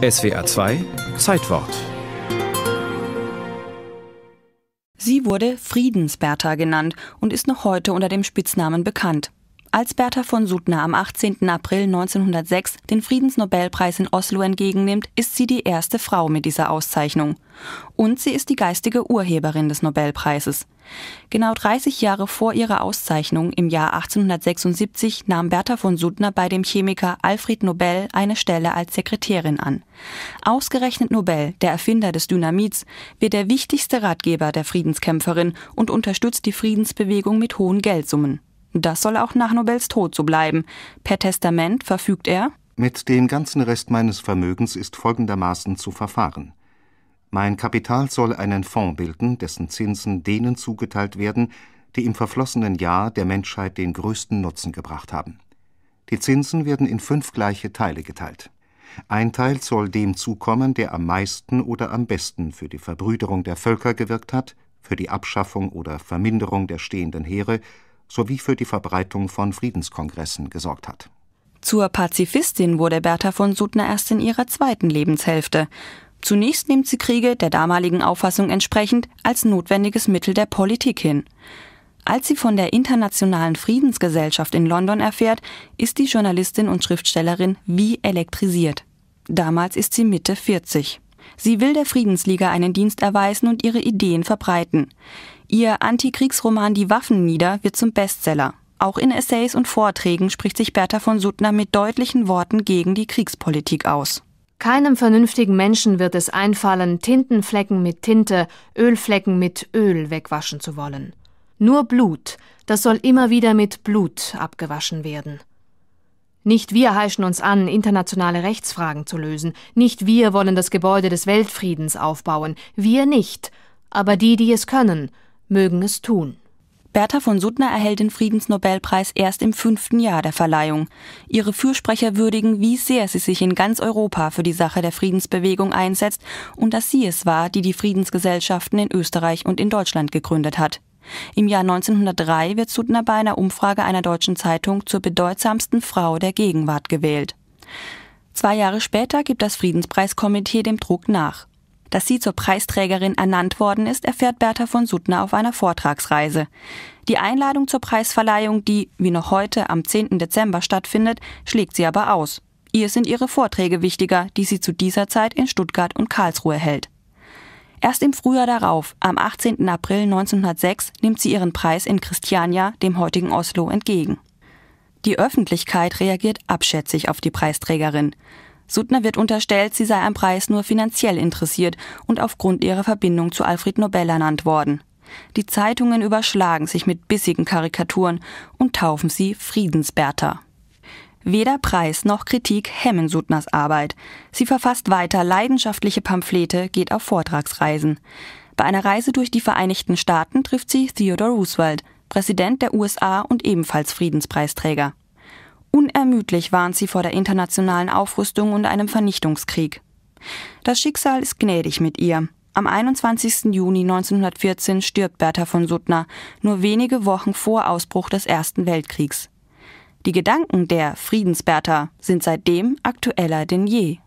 SWA 2 Zeitwort. Sie wurde Friedensberta genannt und ist noch heute unter dem Spitznamen bekannt. Als Bertha von Suttner am 18. April 1906 den Friedensnobelpreis in Oslo entgegennimmt, ist sie die erste Frau mit dieser Auszeichnung. Und sie ist die geistige Urheberin des Nobelpreises. Genau 30 Jahre vor ihrer Auszeichnung im Jahr 1876 nahm Bertha von Suttner bei dem Chemiker Alfred Nobel eine Stelle als Sekretärin an. Ausgerechnet Nobel, der Erfinder des Dynamits, wird der wichtigste Ratgeber der Friedenskämpferin und unterstützt die Friedensbewegung mit hohen Geldsummen. Das soll auch nach Nobels Tod so bleiben. Per Testament verfügt er Mit dem ganzen Rest meines Vermögens ist folgendermaßen zu verfahren. Mein Kapital soll einen Fonds bilden, dessen Zinsen denen zugeteilt werden, die im verflossenen Jahr der Menschheit den größten Nutzen gebracht haben. Die Zinsen werden in fünf gleiche Teile geteilt. Ein Teil soll dem zukommen, der am meisten oder am besten für die Verbrüderung der Völker gewirkt hat, für die Abschaffung oder Verminderung der stehenden Heere, sowie für die Verbreitung von Friedenskongressen gesorgt hat. Zur Pazifistin wurde Bertha von Suttner erst in ihrer zweiten Lebenshälfte. Zunächst nimmt sie Kriege, der damaligen Auffassung entsprechend, als notwendiges Mittel der Politik hin. Als sie von der Internationalen Friedensgesellschaft in London erfährt, ist die Journalistin und Schriftstellerin wie elektrisiert. Damals ist sie Mitte 40. Sie will der Friedensliga einen Dienst erweisen und ihre Ideen verbreiten. Ihr Antikriegsroman Die Waffen nieder wird zum Bestseller. Auch in Essays und Vorträgen spricht sich Bertha von Suttner mit deutlichen Worten gegen die Kriegspolitik aus. Keinem vernünftigen Menschen wird es einfallen, Tintenflecken mit Tinte, Ölflecken mit Öl wegwaschen zu wollen. Nur Blut, das soll immer wieder mit Blut abgewaschen werden. Nicht wir heischen uns an, internationale Rechtsfragen zu lösen. Nicht wir wollen das Gebäude des Weltfriedens aufbauen. Wir nicht. Aber die, die es können, mögen es tun. Bertha von Suttner erhält den Friedensnobelpreis erst im fünften Jahr der Verleihung. Ihre Fürsprecher würdigen, wie sehr sie sich in ganz Europa für die Sache der Friedensbewegung einsetzt und dass sie es war, die die Friedensgesellschaften in Österreich und in Deutschland gegründet hat. Im Jahr 1903 wird Suttner bei einer Umfrage einer deutschen Zeitung zur bedeutsamsten Frau der Gegenwart gewählt. Zwei Jahre später gibt das Friedenspreiskomitee dem Druck nach. Dass sie zur Preisträgerin ernannt worden ist, erfährt Bertha von Suttner auf einer Vortragsreise. Die Einladung zur Preisverleihung, die, wie noch heute, am 10. Dezember stattfindet, schlägt sie aber aus. Ihr sind ihre Vorträge wichtiger, die sie zu dieser Zeit in Stuttgart und Karlsruhe hält. Erst im Frühjahr darauf, am 18. April 1906, nimmt sie ihren Preis in Christiania, dem heutigen Oslo, entgegen. Die Öffentlichkeit reagiert abschätzig auf die Preisträgerin. Suttner wird unterstellt, sie sei am Preis nur finanziell interessiert und aufgrund ihrer Verbindung zu Alfred Nobel ernannt worden. Die Zeitungen überschlagen sich mit bissigen Karikaturen und taufen sie Friedensberta. Weder Preis noch Kritik hemmen Suttners Arbeit. Sie verfasst weiter leidenschaftliche Pamphlete, geht auf Vortragsreisen. Bei einer Reise durch die Vereinigten Staaten trifft sie Theodore Roosevelt, Präsident der USA und ebenfalls Friedenspreisträger. Unermüdlich warnt sie vor der internationalen Aufrüstung und einem Vernichtungskrieg. Das Schicksal ist gnädig mit ihr. Am 21. Juni 1914 stirbt Bertha von Suttner, nur wenige Wochen vor Ausbruch des Ersten Weltkriegs. Die Gedanken der Friedensberter sind seitdem aktueller denn je.